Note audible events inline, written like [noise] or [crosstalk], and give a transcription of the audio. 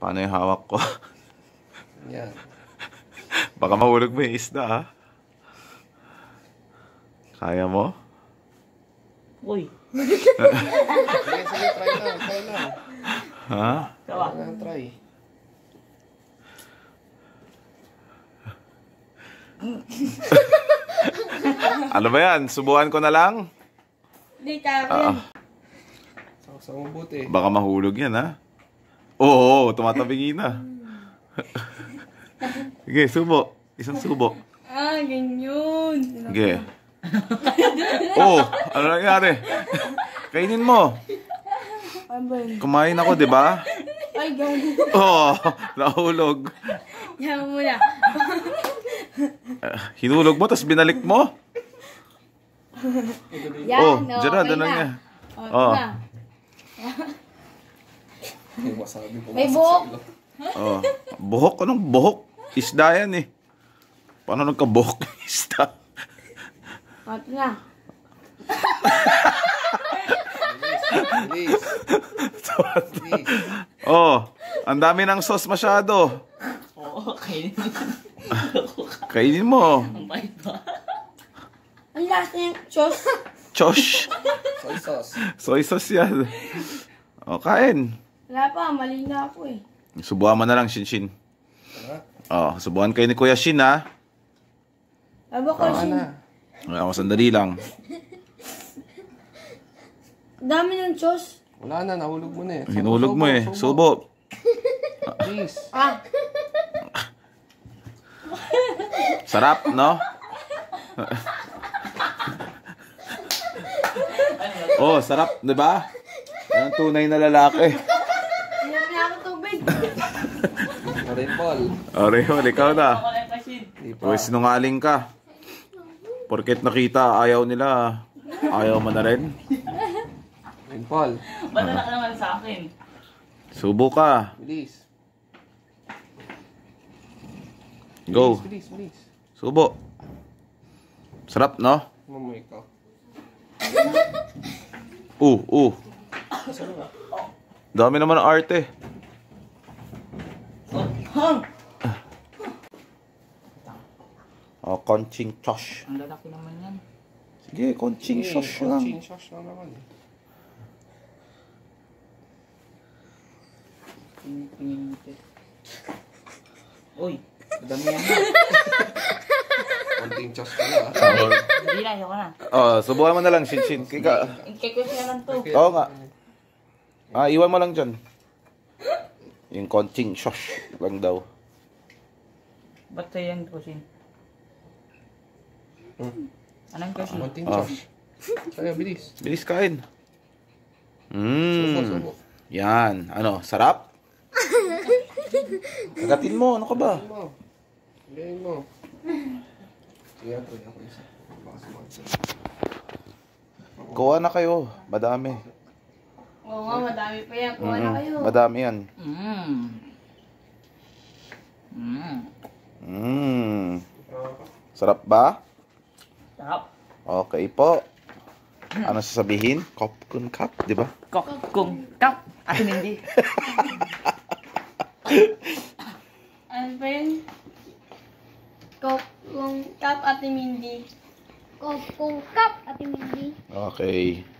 Paano yung hawak ko? [laughs] Yan. Baka mahulog mo yung isda, ha? Ah. Kaya mo? Uy. sige, sige, try na, try na. Ha? Try na, try. ano ba yan? Subuhan ko na lang? Hindi, tayo. Sa Saksak mabuti. Baka mahulog yan, ha? Ah. Oo, tumatabingi na. Sige, subo. Isang subo. Ah, ganyan. Sige. oh, ano nangyari? Kainin mo. Kumain ako, di ba? Ay, gano'n. Oo, oh, nahulog. Yaman mo na. Ah, hinulog mo, tapos binalik mo? Yan, oh, no, dyan na, okay dyan na. na. Oh, oh. Diba? May wasabi po. May buhok. oh, buhok? Anong buhok? Isda yan eh. Paano nagka-buhok [laughs] isda? Mat na. Please. Please. oh, ang dami ng sauce masyado. Oo, kainin mo. kainin mo. Ang bait ba? Ang last name, Chosh. Chosh? Soy sauce. Soy sauce yan. O, oh, kain. Wala pa, mali na ako eh. Subuhan mo na lang, Shin Shin. Oo, oh, subuhan kayo ni Kuya Shin ha. Aba, Kuya Shin. Wala ako, oh, sandali lang. Dami ng chos. Wala na, nahulog mo na eh. Hinulog mo eh. Subo. Please. [laughs] Ah. Sarap, no? oh, sarap, 'di ba? Ang tunay na lalaki. Rashid. Orin Paul. Orin Paul, ikaw na. Uy, sinungaling ka. Porket nakita, ayaw nila. Ah. Ayaw mo na rin. Orin Paul. Badala naman sa akin. Subo ka. Bilis. Go. Bilis, bilis, bilis. Subo. Sarap, no? Mamoy ka. Uh, uh. Dami naman ng arte. Hong! Ah. Oh, konching chosh. Ang lalaki naman yan. Sige, konching chosh lang. Konching chosh lang naman. Tingin-tingin eh. Uy, dami yan na. Konting chosh ka na. Hindi na, ayoko na. Oh, subukan mo na lang, Shin Shin. Kika... Kaya ko siya lang to. Oo nga. Ah, iwan mo lang dyan. Yung konting shosh lang daw. Ba't tayo yung kusin? Hmm. Anong kusin? Ah, konting oh. sauce. Kaya bilis. Bilis kain. Mmm. Yan. Ano? Sarap? Agatin mo. Ano ka ba? Agatin mo. Kaya ko ako isa. Kuha na kayo. Madami. Oo nga, madami pa yan. Kuha mm -hmm. na kayo. Madami yan. Mm. Mm. Mm. Sarap ba? Sarap. Okay po. Ano sasabihin? kun cup, di ba? kun cup. Atin hindi. ano pa yun? Kopkun cup, Ate Mindy. Kopkun cup, Ate Mindy. Okay.